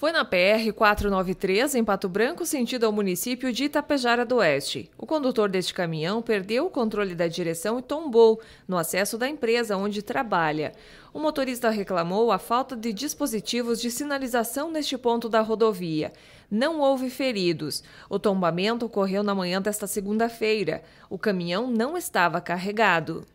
Foi na PR 493, em Pato Branco, sentido ao município de Itapejara do Oeste. O condutor deste caminhão perdeu o controle da direção e tombou no acesso da empresa onde trabalha. O motorista reclamou a falta de dispositivos de sinalização neste ponto da rodovia. Não houve feridos. O tombamento ocorreu na manhã desta segunda-feira. O caminhão não estava carregado.